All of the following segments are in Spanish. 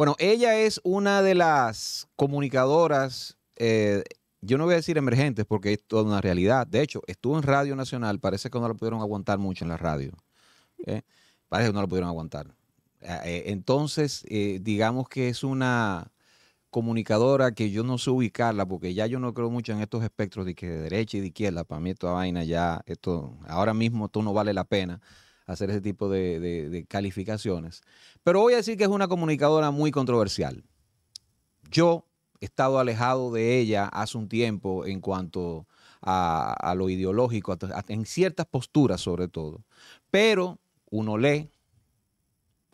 Bueno, ella es una de las comunicadoras, eh, yo no voy a decir emergentes porque es toda una realidad. De hecho, estuvo en Radio Nacional, parece que no la pudieron aguantar mucho en la radio. ¿eh? Parece que no la pudieron aguantar. Eh, entonces, digamos que es una comunicadora que yo no sé ubicarla porque ya yo no creo mucho en estos espectros de que de derecha y de izquierda. Para mí toda vaina ya, esto ahora mismo esto no vale la pena hacer ese tipo de, calificaciones. Pero voy a decir que es una comunicadora muy controversial. Yo he estado alejado de ella hace un tiempo en cuanto a, lo ideológico, en ciertas posturas sobre todo. Pero uno lee,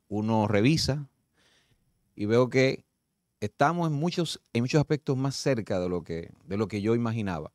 uno revisa y veo que estamos en muchos, en muchos aspectos más cerca de lo, que, de lo que yo imaginaba.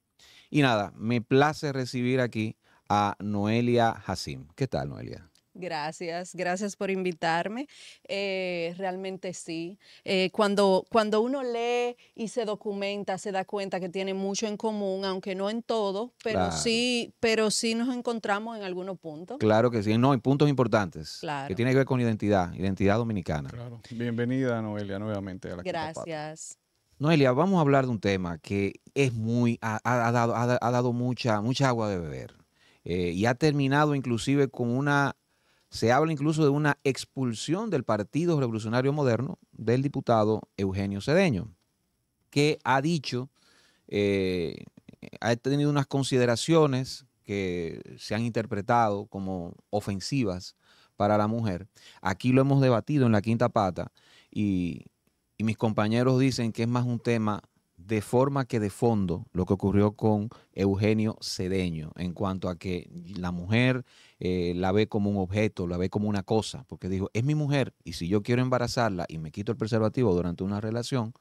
Y nada, me place recibir aquí a Noelia Hasim. ¿Qué tal, Noelia? Gracias, gracias por invitarme. Eh, realmente sí. Eh, cuando, cuando uno lee y se documenta, se da cuenta que tiene mucho en común, aunque no en todo, pero sí, pero sí nos encontramos en algunos puntos. Claro que sí, no, hay puntos importantes. Claro. Que tiene que ver con identidad, identidad dominicana. Claro. Bienvenida, Noelia, nuevamente a la Gracias. Noelia, vamos a hablar de un tema que es muy, ha, dado, ha dado mucha, mucha agua de beber eh, y ha terminado inclusive con una, se habla incluso de una expulsión del Partido Revolucionario Moderno del diputado Eugenio Cedeño, que ha dicho, eh, ha tenido unas consideraciones que se han interpretado como ofensivas para la mujer. Aquí lo hemos debatido en la quinta pata y, y mis compañeros dicen que es más un tema de forma que de fondo lo que ocurrió con Eugenio Cedeño en cuanto a que la mujer eh, la ve como un objeto, la ve como una cosa, porque dijo, es mi mujer y si yo quiero embarazarla y me quito el preservativo durante una relación,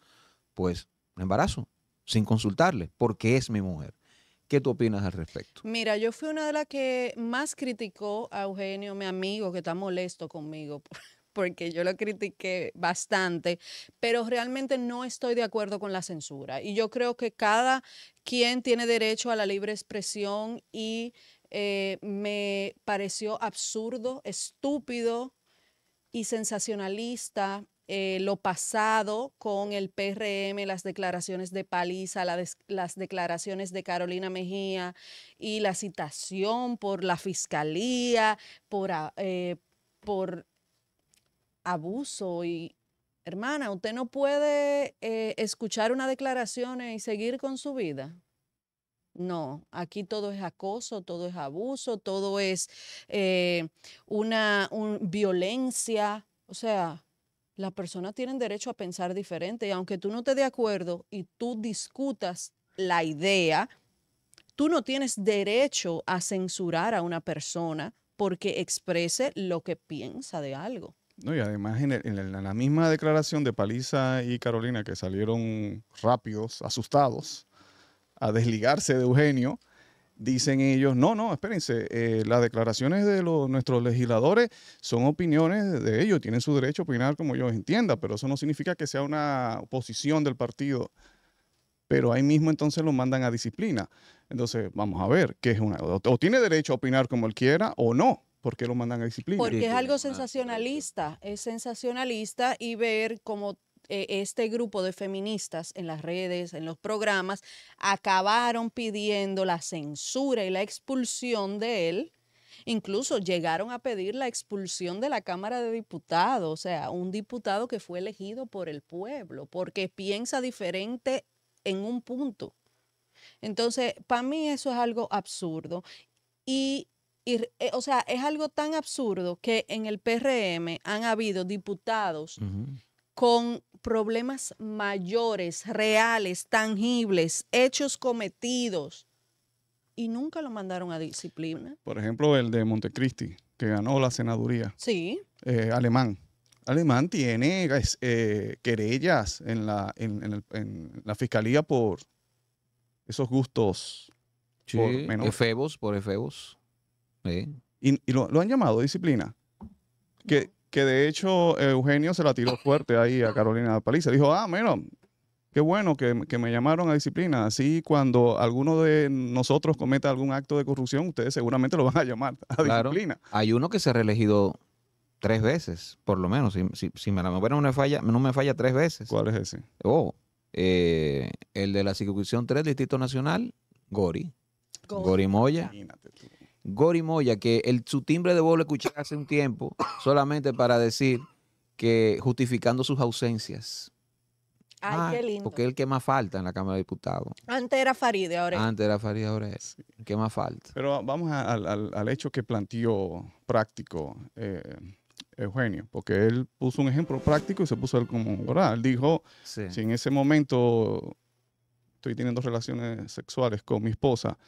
pues embarazo sin consultarle, porque es mi mujer. ¿Qué tú opinas al respecto? Mira, yo fui una de las que más criticó a Eugenio, mi amigo, que está molesto conmigo porque yo lo critiqué bastante, pero realmente no estoy de acuerdo con la censura. Y yo creo que cada quien tiene derecho a la libre expresión y eh, me pareció absurdo, estúpido y sensacionalista eh, lo pasado con el PRM, las declaraciones de Paliza, las declaraciones de Carolina Mejía y la citación por la fiscalía, por eh, abuso y, hermana, usted no puede eh, escuchar una declaración y seguir con su vida. No, aquí todo es acoso, todo es abuso, todo es eh, una violencia. O sea, las personas tienen derecho a pensar diferente y aunque tú no te de acuerdo y tú discutas la idea, tú no tienes derecho a censurar a una persona porque exprese lo que piensa de algo. No, y además en, la misma declaración de Paliza y Carolina, que salieron rápidos, asustados, a desligarse de Eugenio, dicen ellos, no, no, espérense, eh, las declaraciones de nuestros legisladores son opiniones de ellos, tienen su derecho a opinar como yo entienda, pero eso no significa que sea una oposición del partido. Pero ahí mismo entonces lo mandan a disciplina. Entonces, vamos a ver, ¿qué es una? o tiene derecho a opinar como él quiera o no. ¿por qué lo mandan a disciplina? Porque es algo ah, sensacionalista, es sensacionalista y ver cómo eh, este grupo de feministas en las redes, en los programas, acabaron pidiendo la censura y la expulsión de él. Incluso llegaron a pedir la expulsión de la Cámara de Diputados, o sea, un diputado que fue elegido por el pueblo, porque piensa diferente en un punto. Entonces, para mí eso es algo absurdo. Y y, eh, o sea, es algo tan absurdo que en el PRM han habido diputados con problemas mayores, reales, tangibles, hechos cometidos, y nunca lo mandaron a disciplina. Por ejemplo, el de Montecristi, que ganó la senaduría. Sí. Eh, alemán. Alemán tiene eh, querellas en la, en, la fiscalía por esos gustos por efebos, por efebos. Y, lo, han llamado disciplina. Que, de hecho Eugenio se la tiró fuerte ahí a Carolina Paliza. Dijo, ah, menos, qué bueno que, me llamaron a disciplina. Así cuando alguno de nosotros cometa algún acto de corrupción, ustedes seguramente lo van a llamar a disciplina. Hay uno que se ha reelegido tres veces, por lo menos. Si, si, me la memoria no me falla, no me falla tres veces. ¿Cuál es ese? Oh, eh, el de la circunscripción 3, Distrito Nacional, Gori. Gori Moya. Imagínate tú. Gori Moya, que su timbre de voz lo escuché hace un tiempo solamente para decir que justificando sus ausencias. Ah, porque es el que más falta en la Cámara de Diputados. Antes era Faride, ahora es. Antes era Faride, ahora es. ¿Qué más falta. Pero vamos al, hecho que planteó práctico eh, Eugenio, porque él puso un ejemplo práctico y se puso él como, oral. Él dijo, si en ese momento estoy teniendo relaciones sexuales con mi esposa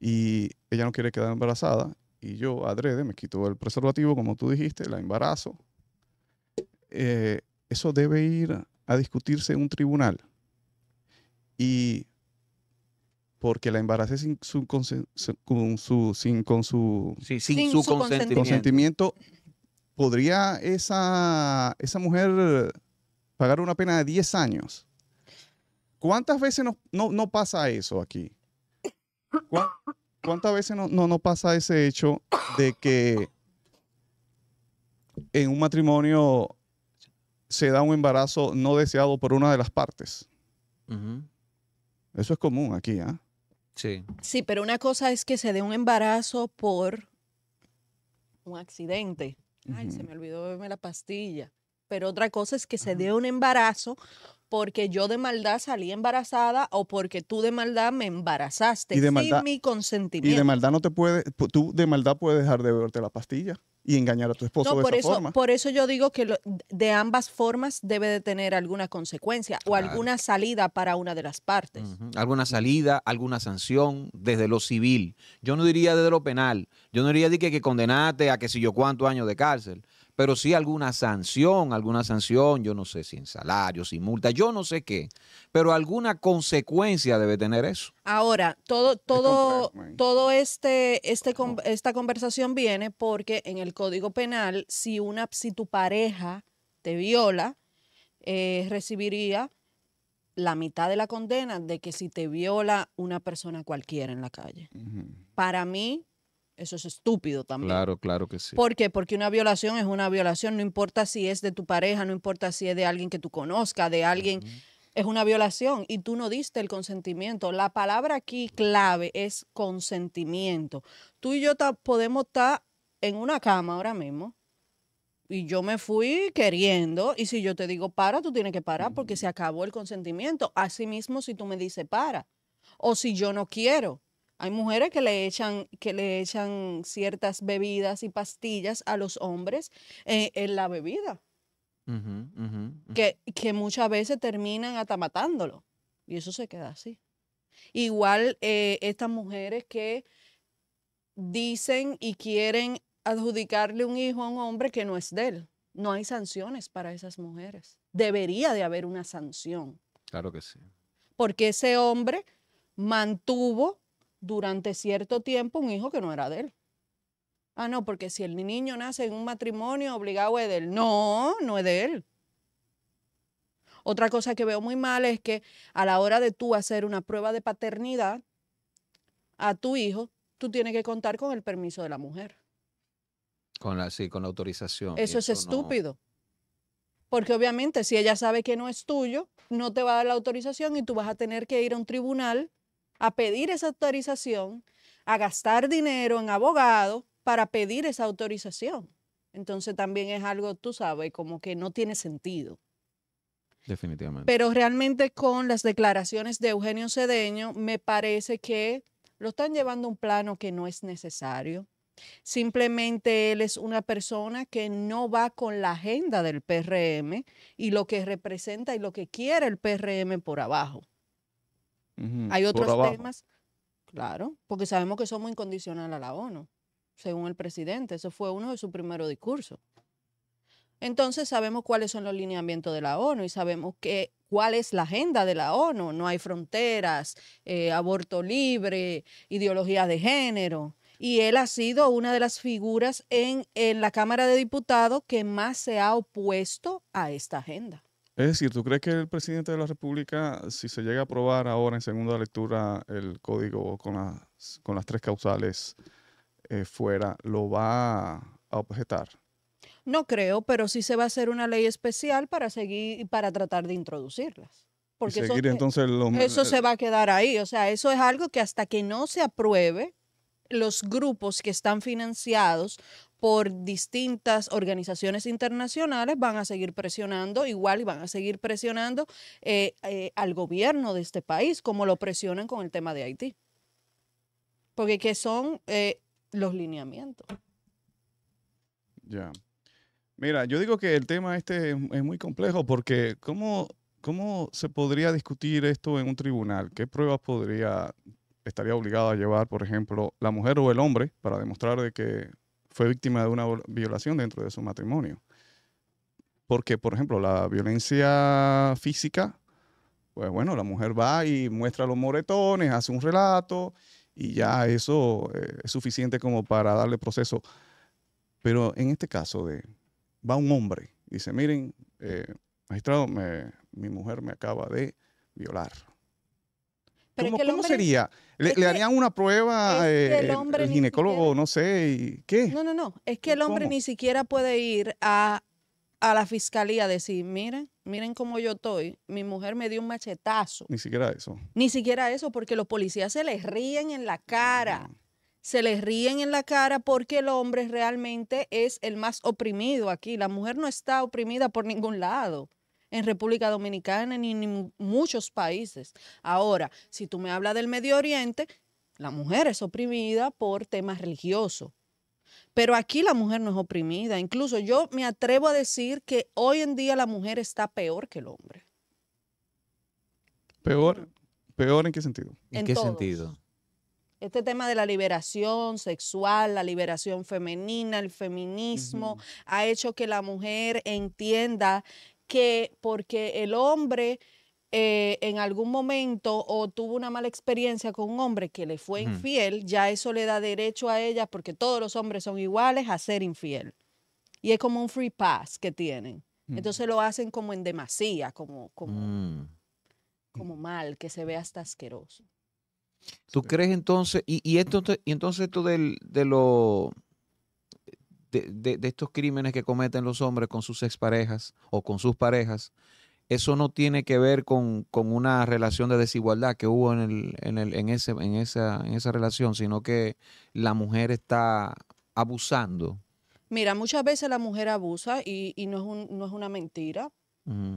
y ella no quiere quedar embarazada y yo adrede me quito el preservativo, como tú dijiste, la embarazo. Eh, eso debe ir a discutirse en un tribunal. Y porque la embaracé sin su, con sin, su, consentimiento. ¿podría esa, esa mujer pagar una pena de 10 años? ¿Cuántas veces no, no pasa eso aquí? ¿Cuántas veces no, no, pasa ese hecho de que en un matrimonio se da un embarazo no deseado por una de las partes? Eso es común aquí, ¿ah? Sí. Sí, pero una cosa es que se dé un embarazo por un accidente. Ay, se me olvidó beberme la pastilla pero otra cosa es que se dé un embarazo porque yo de maldad salí embarazada o porque tú de maldad me embarazaste y sin mi consentimiento. Y de maldad no te puede, tú de maldad puedes dejar de beberte la pastilla y engañar a tu esposo de por esa eso, Por eso yo digo que de ambas formas debe de tener alguna consecuencia o alguna salida para una de las partes. Alguna salida, alguna sanción desde lo civil. Yo no diría desde lo penal. Yo no diría que, que condenate a que si yo cuántos años de cárcel pero sí alguna sanción, alguna sanción, yo no sé si en salario, si multa, yo no sé qué, pero alguna consecuencia debe tener eso. Ahora, todo, todo, todo este, este, esta conversación viene porque en el Código Penal, si una, si tu pareja te viola, eh, recibiría la mitad de la condena de que si te viola una persona cualquiera en la calle. Para mí, eso es estúpido también. Claro, claro que sí. ¿Por qué? Porque una violación es una violación, no importa si es de tu pareja, no importa si es de alguien que tú conozcas, de alguien, es una violación y tú no diste el consentimiento. La palabra aquí clave es consentimiento. Tú y yo podemos estar en una cama ahora mismo y yo me fui queriendo y si yo te digo para, tú tienes que parar porque se acabó el consentimiento. Asimismo, si tú me dices para o si yo no quiero hay mujeres que le echan, que le echan ciertas bebidas y pastillas a los hombres eh, en la bebida. Que, muchas veces terminan hasta matándolo. Y eso se queda así. Igual eh, estas mujeres que dicen y quieren adjudicarle un hijo a un hombre que no es de él. No hay sanciones para esas mujeres. Debería de haber una sanción. Claro que sí. Porque ese hombre mantuvo durante cierto tiempo un hijo que no era de él. Ah, no, porque si el niño nace en un matrimonio obligado es de él. No, no es de él. Otra cosa que veo muy mal es que a la hora de tú hacer una prueba de paternidad a tu hijo, tú tienes que contar con el permiso de la mujer. Con la, sí, con la autorización. Eso, es estúpido. Porque obviamente si ella sabe que no es tuyo, no te va a dar la autorización y tú vas a tener que ir a un tribunal a pedir esa autorización, a gastar dinero en abogado para pedir esa autorización. Entonces también es algo, tú sabes, como que no tiene sentido. Definitivamente. Pero realmente con las declaraciones de Eugenio Cedeño, me parece que lo están llevando a un plano que no es necesario. Simplemente él es una persona que no va con la agenda del PRM y lo que representa y lo que quiere el PRM por abajo. Hay otros temas, claro, porque sabemos que somos incondicional a la ONU, según el presidente. Eso fue uno de sus primeros discursos. Entonces sabemos cuáles son los lineamientos de la ONU y sabemos que, cuál es la agenda de la ONU. No hay fronteras, eh, aborto libre, ideología de género. Y él ha sido una de las figuras en la Cámara de Diputados que más se ha opuesto a esta agenda. Es decir, ¿tú crees que el presidente de la República, si se llega a aprobar ahora en segunda lectura el código con las, con las tres causales eh, fuera, lo va a objetar? No creo, pero sí se va a hacer una ley especial para seguir para tratar de introducirlas. Porque eso, eh, entonces, eso se eh va a quedar ahí. O sea, eso es algo que hasta que no se apruebe, los grupos que están financiados por distintas organizaciones internacionales, van a seguir presionando igual y van a seguir presionando eh, eh, al gobierno de este país, como lo presionan con el tema de Haití. Porque ¿qué son eh, los lineamientos. Ya. Mira, yo digo que el tema este es, muy complejo porque ¿cómo, ¿cómo se podría discutir esto en un tribunal? ¿Qué pruebas podría, estaría obligado a llevar, por ejemplo, la mujer o el hombre para demostrar de que fue víctima de una violación dentro de su matrimonio. Porque, por ejemplo, la violencia física, pues bueno, la mujer va y muestra los moretones, hace un relato y ya eso eh, es suficiente como para darle proceso. Pero en este caso de, va un hombre y dice, miren, eh, magistrado, me, mi mujer me acaba de violar. ¿Cómo, sería? ¿Le, harían una prueba eh, el, ginecólogo, no sé, qué? No, no, no. Es que el hombre ni siquiera puede ir a, la fiscalía a decir, miren, miren cómo yo estoy, mi mujer me dio un machetazo. Ni siquiera eso. Ni siquiera eso, porque los policías se les ríen en la cara. Se les ríen en la cara porque el hombre realmente es el más oprimido aquí. La mujer no está oprimida por ningún lado en República Dominicana ni en muchos países. Ahora, si tú me hablas del Medio Oriente, la mujer es oprimida por temas religiosos. Pero aquí la mujer no es oprimida. Incluso yo me atrevo a decir que hoy en día la mujer está peor que el hombre. ¿Peor? ¿Peor en qué sentido? ¿En, qué sentido? Este tema de la liberación sexual, la liberación femenina, el feminismo, ha hecho que la mujer entienda que porque el hombre eh, en algún momento o tuvo una mala experiencia con un hombre que le fue infiel, ya eso le da derecho a ella, porque todos los hombres son iguales, a ser infiel. Y es como un free pass que tienen. Entonces lo hacen como en demasía, como, como, mm. como mal, que se ve hasta asqueroso. ¿Tú crees entonces, y, esto, y entonces esto de lo de, estos crímenes que cometen los hombres con sus exparejas o con sus parejas, eso no tiene que ver con, una relación de desigualdad que hubo en, el, en, el, en, ese, en, esa, en esa relación, sino que la mujer está abusando. Mira, muchas veces la mujer abusa y, no, es un, no es una mentira,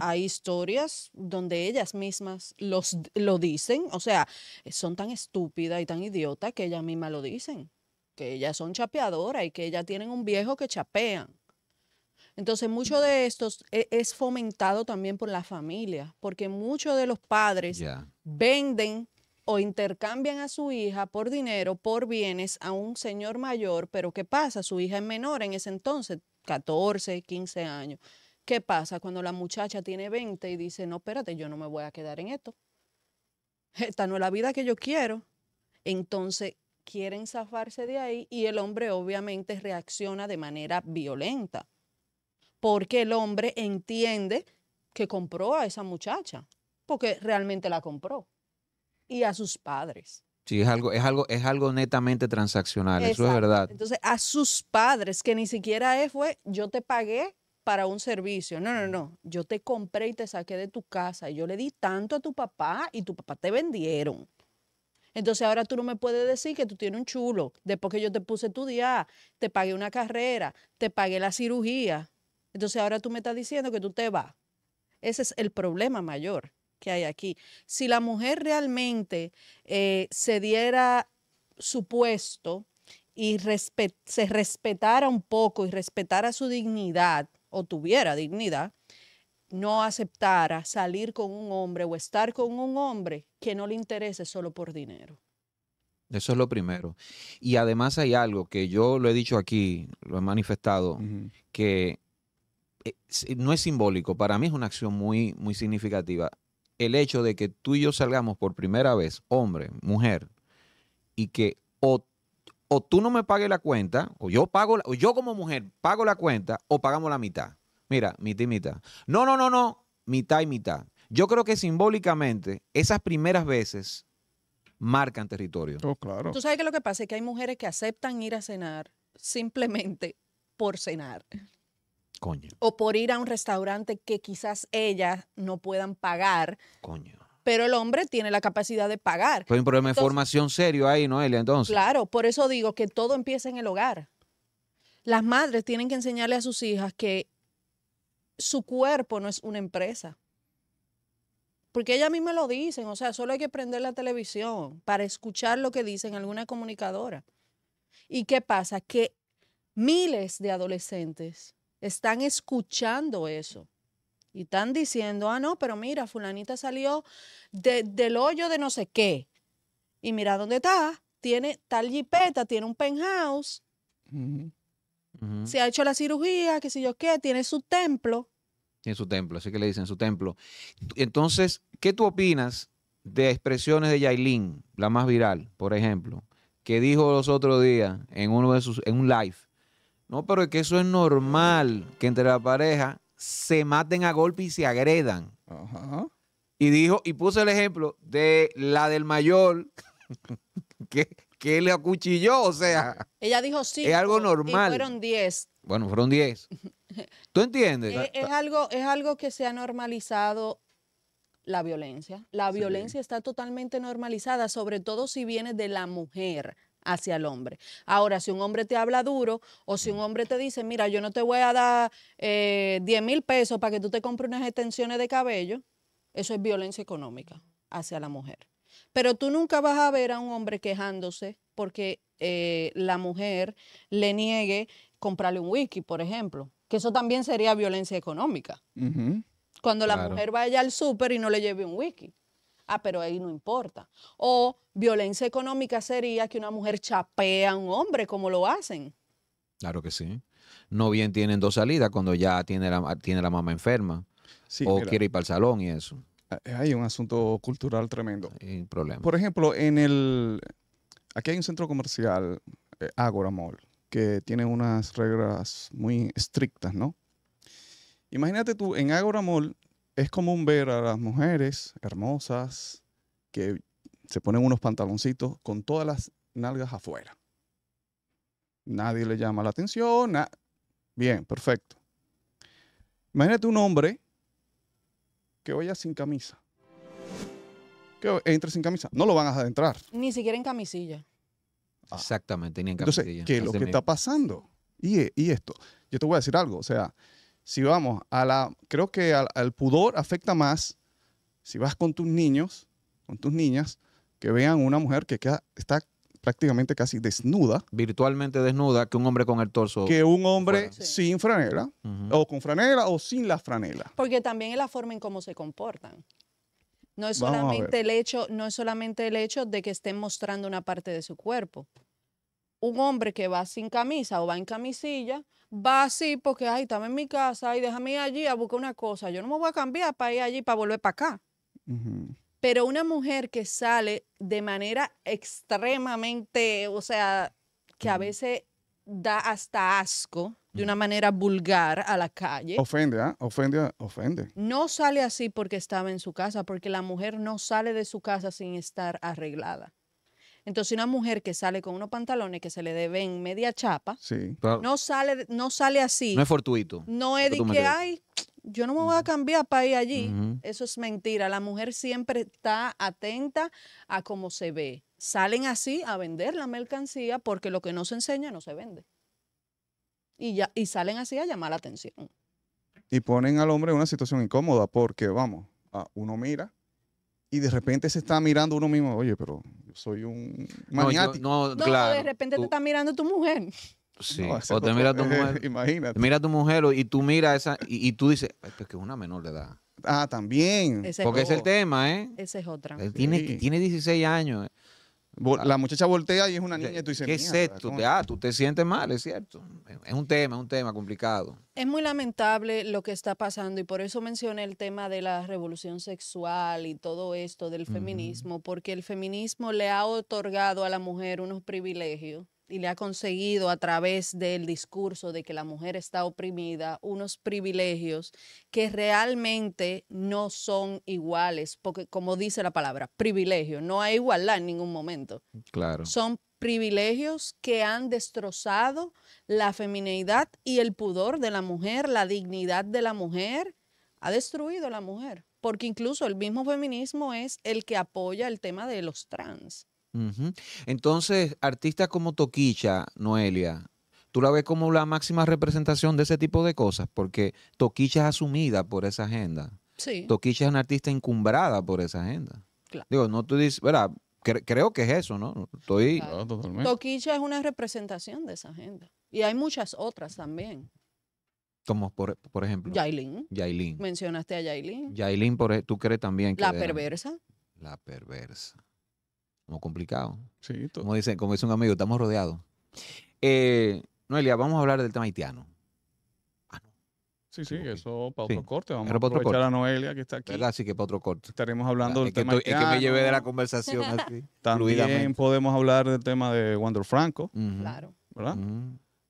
hay historias donde ellas mismas los, lo dicen, o sea, son tan estúpidas y tan idiotas que ellas mismas lo dicen que ellas son chapeadoras y que ellas tienen un viejo que chapean. Entonces, mucho de esto e, es fomentado también por la familia, porque muchos de los padres venden o intercambian a su hija por dinero, por bienes a un señor mayor, pero ¿qué pasa? Su hija es menor en ese entonces, 14, 15 años. ¿Qué pasa cuando la muchacha tiene 20 y dice, no, espérate, yo no me voy a quedar en esto? Esta no es la vida que yo quiero. Entonces, quieren zafarse de ahí y el hombre obviamente reacciona de manera violenta, porque el hombre entiende que compró a esa muchacha, porque realmente la compró, y a sus padres. Sí, es algo, es algo, es algo netamente transaccional, eso es verdad. Entonces, a sus padres, que ni siquiera es fue, yo te pagué para un servicio. No, no, no. Yo te compré y te saqué de tu casa. Y yo le di tanto a tu papá y tu papá te vendieron. Entonces ahora tú no me puedes decir que tú tienes un chulo, después que yo te puse tu estudiar, te pagué una carrera, te pagué la cirugía. Entonces ahora tú me estás diciendo que tú te vas. Ese es el problema mayor que hay aquí. Si la mujer realmente eh, se diera su puesto y se respetara un poco y respetara su dignidad o tuviera dignidad, no aceptara salir con un hombre o estar con un hombre que no le interese solo por dinero. Eso es lo primero. Y además hay algo que yo lo he dicho aquí, lo he manifestado, que eh, no es simbólico, para mí es una acción muy, muy significativa. El hecho de que tú y yo salgamos por primera vez, hombre, mujer, y que o, tú no me pagues la cuenta, o yo pago, o yo como mujer pago la cuenta, o pagamos la mitad. Mira, mitad y mitad. No, no, no, no, mitad y mitad. Yo creo que simbólicamente esas primeras veces marcan territorio. Oh, claro. Tú sabes que lo que pasa es que hay mujeres que aceptan ir a cenar simplemente por cenar. Coño. O por ir a un restaurante que quizás ellas no puedan pagar. Coño. Pero el hombre tiene la capacidad de pagar. Pues hay un problema de formación serio ahí, Noelia, entonces. Claro, por eso digo que todo empieza en el hogar. Las madres tienen que enseñarle a sus hijas que su cuerpo no es una empresa. Porque ella me lo dicen, o sea, solo hay que prender la televisión para escuchar lo que dicen alguna comunicadora. ¿Y qué pasa? Que miles de adolescentes están escuchando eso. Y están diciendo, ah, no, pero mira, fulanita salió del hoyo de no sé qué. Y mira dónde está. Tiene tal jipeta, tiene un penthouse se ha hecho la cirugía, qué sé yo qué, tiene su templo. Tiene su templo, así que le dicen su templo. Entonces, ¿qué tú opinas de expresiones de Yailin, la más viral, por ejemplo, que dijo los otros días en uno de sus, en un live? No, pero es que eso es normal, que entre la pareja se maten a golpe y se agredan. Y dijo, y puso el ejemplo de la del mayor, que que le acuchilló, o sea. Ella dijo sí. Es algo normal. fueron 10. Bueno, fueron 10. ¿Tú entiendes? Eh, es, algo, es algo que se ha normalizado la violencia. La violencia está totalmente normalizada, sobre todo si viene de la mujer hacia el hombre. Ahora, si un hombre te habla duro o si un mm. hombre te dice, mira, yo no te voy a dar 10 eh, mil pesos para que tú te compres unas extensiones de cabello, eso es violencia económica hacia la mujer. Pero tú nunca vas a ver a un hombre quejándose porque eh, la mujer le niegue comprarle un whisky, por ejemplo, que eso también sería violencia económica. Cuando la mujer vaya al súper y no le lleve un whisky. Ah, pero ahí no importa. O violencia económica sería que una mujer chapea a un hombre como lo hacen. Claro que sí. No bien tienen dos salidas cuando ya tiene la, tiene la mamá enferma. o quiere ir para el salón y eso. Ah, eh, hay un asunto cultural tremendo. problema. Por ejemplo, en el. Aquí hay un centro comercial, eh, Agoramol Mall, que tiene unas reglas muy estrictas, ¿no? Imagínate tú, en Agora Mall es común ver a las mujeres hermosas que se ponen unos pantaloncitos con todas las nalgas afuera. Nadie le llama la atención. Bien, perfecto. Imagínate un hombre que vaya sin camisa, que entre sin camisa, no lo van a adentrar. Ni siquiera en camisilla. Ah. Exactamente, ni en camisilla. Entonces, ¿qué es lo que está pasando? Y, esto, yo te voy a decir algo, o sea, si vamos a la, creo que al, pudor afecta más si vas con tus niños, con tus niñas, que vean una mujer que está prácticamente casi desnuda. Virtualmente desnuda que un hombre con el torso. Que un hombre sin franela, o con franela o sin la franela. Porque también es la forma en cómo se comportan. No es solamente el hecho, no es solamente el hecho de que estén mostrando una parte de su cuerpo. Un hombre que va sin camisa o va en camisilla, va así porque, ay, estaba en mi casa y déjame ir allí a buscar una cosa. Yo no me voy a cambiar para ir allí, para volver para acá. Pero una mujer que sale de manera extremadamente, o sea, que a veces da hasta asco de una manera vulgar a la calle. Ofende, ¿ah? Ofende, ah, ofende. No sale así porque estaba en su casa, porque la mujer no sale de su casa sin estar arreglada. Entonces, una mujer que sale con unos pantalones que se le deben media chapa, no, sale, no sale así. No es fortuito. No es de que, hay yo no me voy a cambiar para ir allí. Eso es mentira. La mujer siempre está atenta a cómo se ve. Salen así a vender la mercancía porque lo que no se enseña no se vende. Y, ya, y salen así a llamar la atención. Y ponen al hombre en una situación incómoda porque, vamos, ah, uno mira y de repente se está mirando uno mismo, oye, pero yo soy un maniático. No, claro, de repente te está mirando tu mujer. Sí, o te mira tu mujer. imagínate. Mira tu mujer y tú miras esa y, tú dices, es que es una menor de edad. Ah, también. Porque es, el tema, ¿eh? Esa es otra. Él tiene, tiene 16 años. Ah. La muchacha voltea y es una niña y tú dices, ¿qué es esto? Te, ah, te sientes mal, es cierto. Es un tema, es un tema complicado. Es muy lamentable lo que está pasando y por eso mencioné el tema de la revolución sexual y todo esto del feminismo, porque el feminismo le ha otorgado a la mujer unos privilegios y le ha conseguido a través del discurso de que la mujer está oprimida unos privilegios que realmente no son iguales, porque como dice la palabra, privilegio, no hay igualdad en ningún momento. Mm, claro. Son privilegios que han destrozado la feminidad y el pudor de la mujer, la dignidad de la mujer, ha destruido a la mujer, porque incluso el mismo feminismo es el que apoya el tema de los trans entonces, artistas como Toquicha, Noelia, tú la ves como la máxima representación de ese tipo de cosas, porque Toquicha es asumida por esa agenda. Sí. Toquicha es una artista encumbrada por esa agenda. Digo, no tú dices, ¿verdad? creo que es eso, ¿no? Estoy. Toquicha es una representación de esa agenda. Y hay muchas otras también. Como por, por ejemplo. Yailin. Yailin. Mencionaste a Yailin. Yailin, por, e-, ¿tú crees también que. La perversa. La perversa. Como complicado. Sí, todo. Como dice, como dice un amigo, estamos rodeados. Eh, Noelia, vamos a hablar del tema haitiano. Ah, no. Sí, sí, eso para otro corte. Vamos a aprovechar corte. a Noelia que está aquí. Así que para otro corte. Estaremos hablando del tema haitiano. Es que me llevé de la conversación así. También podemos hablar del tema de Wander Franco. Claro. ¿Verdad?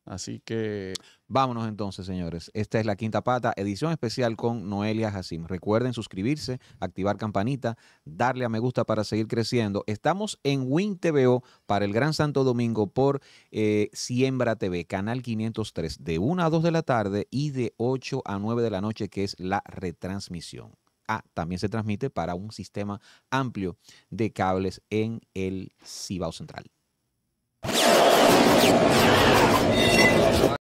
Así que. Vámonos entonces, señores. Esta es la quinta pata, edición especial con Noelia Jacim. Recuerden suscribirse, activar campanita, darle a me gusta para seguir creciendo. Estamos en Win TVO para el Gran Santo Domingo por eh, Siembra TV, canal 503, de 1 a 2 de la tarde y de 8 a 9 de la noche, que es la retransmisión. Ah, también se transmite para un sistema amplio de cables en el Cibao Central. よし